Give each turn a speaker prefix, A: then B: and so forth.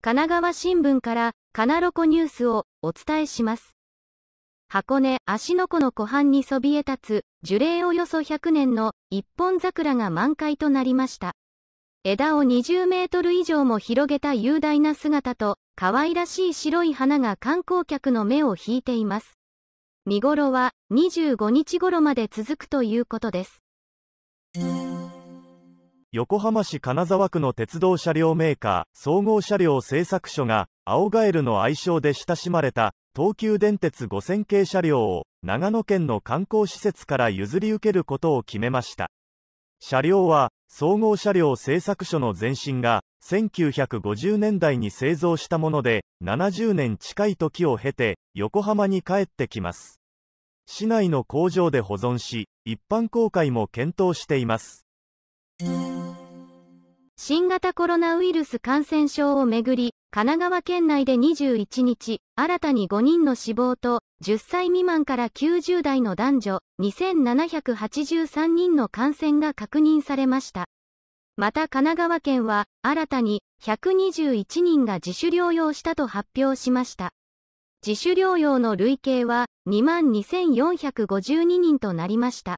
A: 神奈川新聞からカナロコニュースをお伝えします。箱根芦ノ湖の湖畔にそびえ立つ樹齢およそ100年の一本桜が満開となりました。枝を20メートル以上も広げた雄大な姿と可愛らしい白い花が観光客の目を引いています。見頃は25日頃まで続くということです。
B: 横浜市金沢区の鉄道車両メーカー総合車両製作所が青ガエルの愛称で親しまれた東急電鉄5000系車両を長野県の観光施設から譲り受けることを決めました車両は総合車両製作所の前身が1950年代に製造したもので70年近い時を経て横浜に帰ってきます市内の工場で保存し一般公開も検討しています
A: 新型コロナウイルス感染症をめぐり、神奈川県内で21日、新たに5人の死亡と、10歳未満から90代の男女、2783人の感染が確認されました。また神奈川県は、新たに121人が自主療養したと発表しました。自主療養の累計は22,452人となりました。